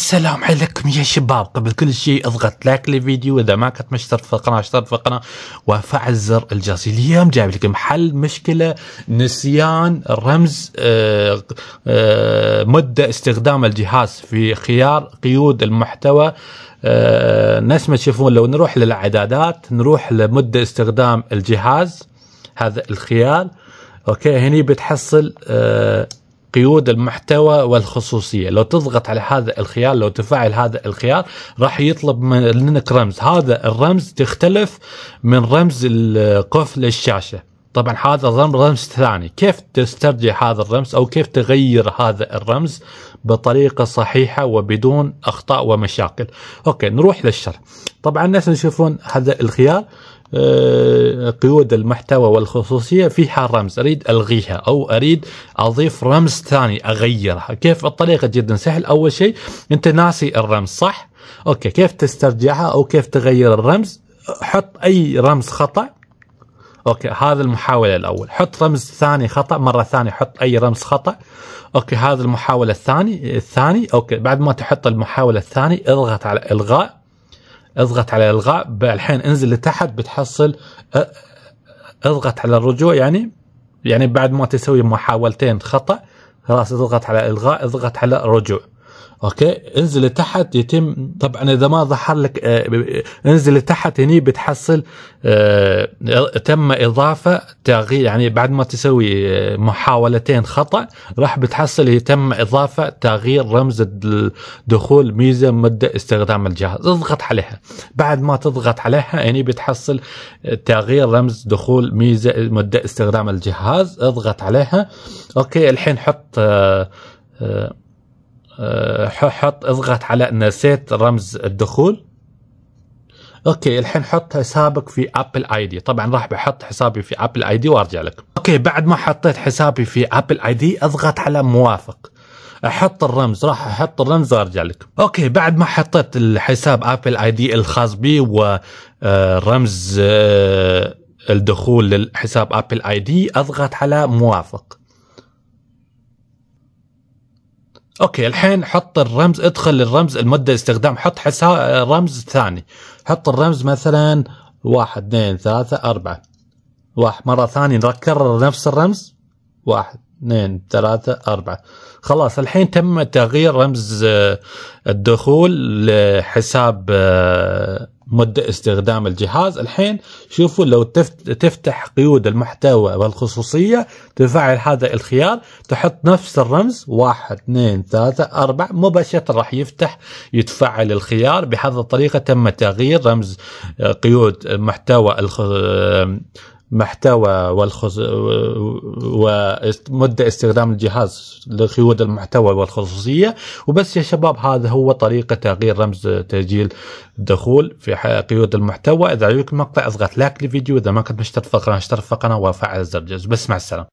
السلام عليكم يا شباب قبل كل شيء اضغط لايك للفيديو اذا ما كنت مشترك في القناه اشترك في القناه وفعل زر الجرس اليوم جايب لكم حل مشكله نسيان رمز آه، آه، مده استخدام الجهاز في خيار قيود المحتوى آه، نفس ما تشوفون لو نروح للاعدادات نروح لمده استخدام الجهاز هذا الخيار اوكي هني بتحصل قيود المحتوى والخصوصيه لو تضغط على هذا الخيار لو تفعل هذا الخيار راح يطلب منك رمز هذا الرمز تختلف من رمز قفل الشاشه طبعا هذا رمز ثاني كيف تسترجع هذا الرمز او كيف تغير هذا الرمز بطريقة صحيحة وبدون اخطاء ومشاكل اوكي نروح للشرح طبعا نفس تشوفون هذا الخيار آه، قيود المحتوى والخصوصيه في حال رمز اريد الغيها او اريد اضيف رمز ثاني اغيرها كيف الطريقه جدا سهل اول شيء انت ناسي الرمز صح اوكي كيف تسترجعها او كيف تغير الرمز حط اي رمز خطا اوكي هذا المحاوله الاول حط رمز ثاني خطا مره ثانيه حط اي رمز خطا اوكي هذا المحاوله الثاني الثاني اوكي بعد ما تحط المحاوله الثاني اضغط على الغاء اضغط على الغاء الحين انزل لتحت بتحصل اضغط على الرجوع يعني يعني بعد ما تسوي محاولتين خطا خلاص اضغط على الغاء اضغط على الرجوع اوكي انزل تحت يتم طبعا اذا ما ظهر لك آه، انزل تحت هني بتحصل آه، تم اضافه تغيير يعني بعد ما تسوي آه، محاولتين خطا راح بتحصل يتم اضافه تغيير رمز الدخول ميزه مده استخدام الجهاز اضغط عليها بعد ما تضغط عليها هني بتحصل تغيير رمز دخول ميزه مده استخدام الجهاز اضغط عليها اوكي الحين حط آه، حط اضغط على نسيت رمز الدخول اوكي الحين حط حسابك في ابل اي دي طبعا راح بحط حسابي في ابل اي دي وارجع لك اوكي بعد ما حطيت حسابي في ابل اي دي اضغط على موافق احط الرمز راح احط الرمز وارجع لك اوكي بعد ما حطيت الحساب ابل اي دي الخاص بي ورمز آه، آه، الدخول لحساب ابل اي دي اضغط على موافق اوكي الحين حط الرمز ادخل الرمز المده استخدام حط حساب رمز ثاني حط الرمز مثلا واحد اثنين ثلاثة أربعة واحد مرة ثانية نكرر نفس الرمز واحد اثنين ثلاثة أربعة خلاص الحين تم تغيير رمز آه، الدخول لحساب آه، مدة استخدام الجهاز الحين شوفوا لو تفتح قيود المحتوى والخصوصية تفعل هذا الخيار تحط نفس الرمز واحد اثنين ثلاثة أربعة مباشرة راح يفتح يتفعل الخيار بهذه الطريقة تم تغيير رمز آه، قيود محتوى آه، محتوى والخص... ومدة استخدام الجهاز لقيود المحتوى والخصوصية وبس يا شباب هذا هو طريقة تغيير رمز تسجيل الدخول في قيود المحتوى إذا عجبك المقطع اضغط لايك للفيديو إذا ما كنت مشترك في القناة اشترك في القناة وفعل زر الجرس بس مع السلامة